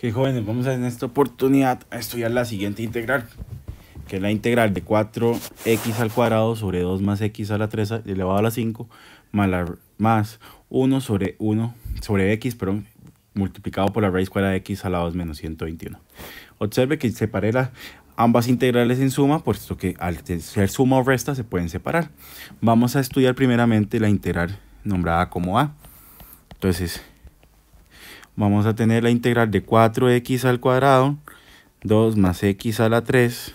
que jóvenes, vamos a en esta oportunidad a estudiar la siguiente integral, que es la integral de 4x al cuadrado sobre 2 más x a la 3 elevado a la 5 más, 1 sobre 1 sobre x, pero multiplicado por la raíz cuadrada de x a la 2 menos 121. Observe que separé ambas integrales en suma, puesto que al ser suma o resta se pueden separar. Vamos a estudiar primeramente la integral nombrada como a. Entonces, vamos a tener la integral de 4x al cuadrado, 2 más x a la 3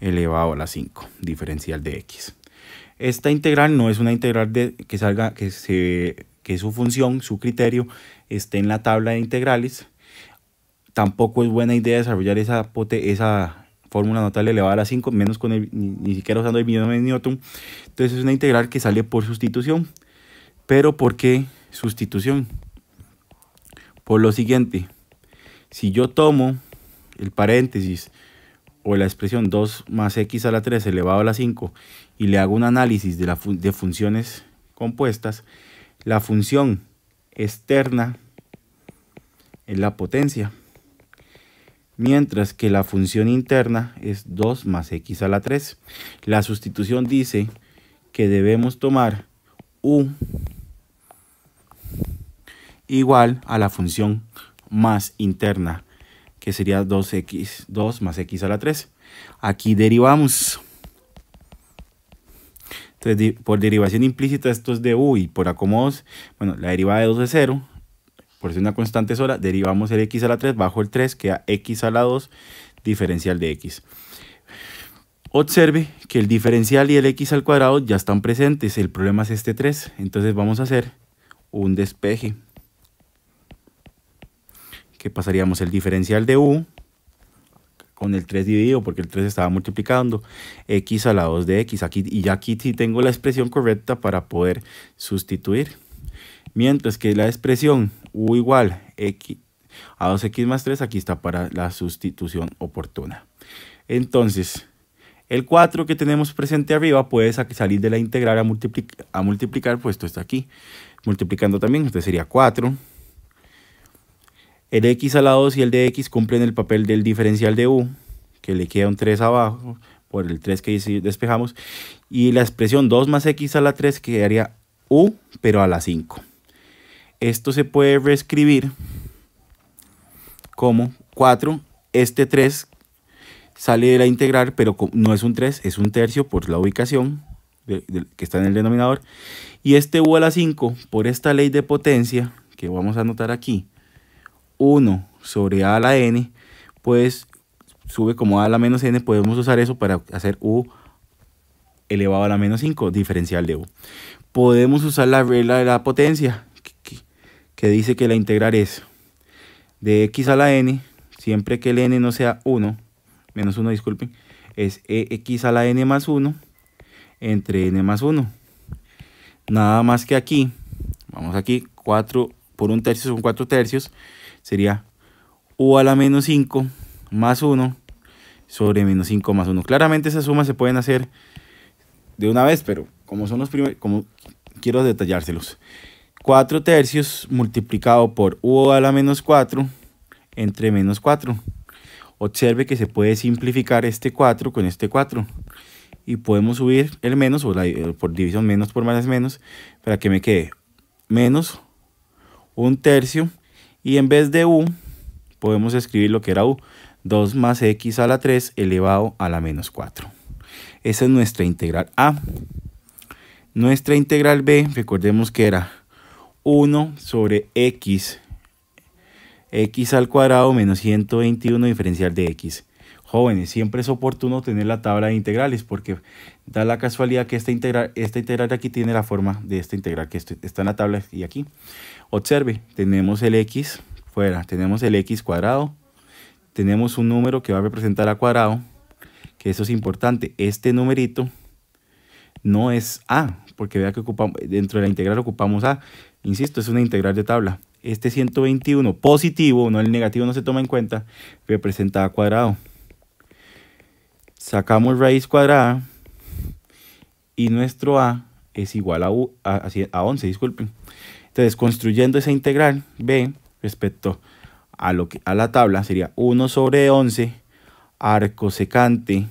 elevado a la 5, diferencial de x. Esta integral no es una integral de, que salga, que, su función, su criterio, esté en la tabla de integrales. Tampoco es buena idea desarrollar esa, esa fórmula notable elevada a la 5, menos con ni, ni, siquiera usando el binomio de Newton. Entonces es una integral que sale por sustitución. Pero ¿por qué sustitución? por lo siguiente, si yo tomo el paréntesis o la expresión 2 más x a la 3 elevado a la 5 y le hago un análisis de, de funciones compuestas, la función externa es la potencia, mientras que la función interna es 2 más x a la 3. La sustitución dice que debemos tomar u igual a la función más interna, que sería 2x, 2 más x a la 3. Aquí derivamos. por derivación implícita, esto es de u y por acomodos, bueno, la derivada de 2 es 0. Por ser una constante sola, derivamos el x a la 3 bajo el 3, queda x a la 2 diferencial de x. Observe que el diferencial y el x al cuadrado ya están presentes, el problema es este 3, entonces vamos a hacer un despeje que pasaríamos el diferencial de u con el 3 dividido, porque el 3 estaba multiplicando, x a la 2 de x, aquí, y ya aquí sí tengo la expresión correcta para poder sustituir. Mientras que la expresión u igual x, a 2x más 3, aquí está para la sustitución oportuna. Entonces, el 4 que tenemos presente arriba puede salir de la integral a, multiplicar, pues multiplicar, puesto está aquí, multiplicando también, entonces sería 4 el x a la 2 y el dx cumplen el papel del diferencial de u, que le queda un 3 abajo por el 3 que despejamos. Y la expresión 2 más x a la 3 quedaría u, pero a la 5. Esto se puede reescribir como 4. Este 3 sale de la integral, pero no es un 3, es un tercio por la ubicación que está en el denominador. Y este u a la 5, por esta ley de potencia, que vamos a anotar aquí, 1 sobre a la n, pues sube como a a la menos n, podemos usar eso para hacer u elevado a la menos 5, diferencial de u. Podemos usar la regla de la potencia, que dice que la integral es de x a la n, siempre que el n no sea 1, menos 1, disculpen, es e x a la n más 1 entre n más 1. Nada más que aquí, vamos aquí, 4 por un tercio son 4 tercios, sería u a la menos 5 más 1 sobre menos 5 más 1. Claramente esas sumas se pueden hacer de una vez, pero como son los primeros, como quiero detallárselos. 4 tercios multiplicado por u a la menos 4 entre menos 4. Observe que se puede simplificar este 4 con este 4. Y podemos subir el menos o eh, por división menos por más menos para que me quede menos un tercio y en vez de u podemos escribir lo que era u, 2 más x a la 3 elevado a la menos 4. Esa es nuestra integral a. Nuestra integral b, recordemos que era 1 sobre x, x al cuadrado menos 121 diferencial de x. Jóvenes, siempre es oportuno tener la tabla de integrales porque da la casualidad que esta integral, esta integral de aquí tiene la forma de esta integral que está en la tabla y aquí. Observe, tenemos el x fuera, tenemos el x cuadrado, tenemos un número que va a representar a cuadrado, que eso es importante. Este numerito no es a, porque vea que ocupamos, dentro de la integral ocupamos a. Insisto, es una integral de tabla. Este 121 positivo, no el negativo no se toma en cuenta, representa a cuadrado. Sacamos raíz cuadrada y nuestro a es igual a, a, 11, disculpen. Entonces, construyendo esa integral b respecto a, lo que, a la tabla, sería 1 sobre 11 arco secante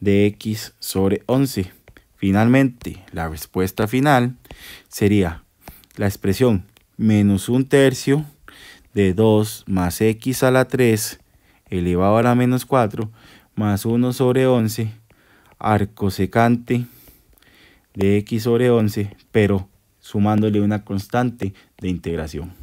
de x sobre 11. Finalmente, la respuesta final sería la expresión menos un tercio de 2 más x a la 3 elevado a la menos 4 más 1 sobre 11 arcosecante de x sobre 11, pero sumándole una constante de integración.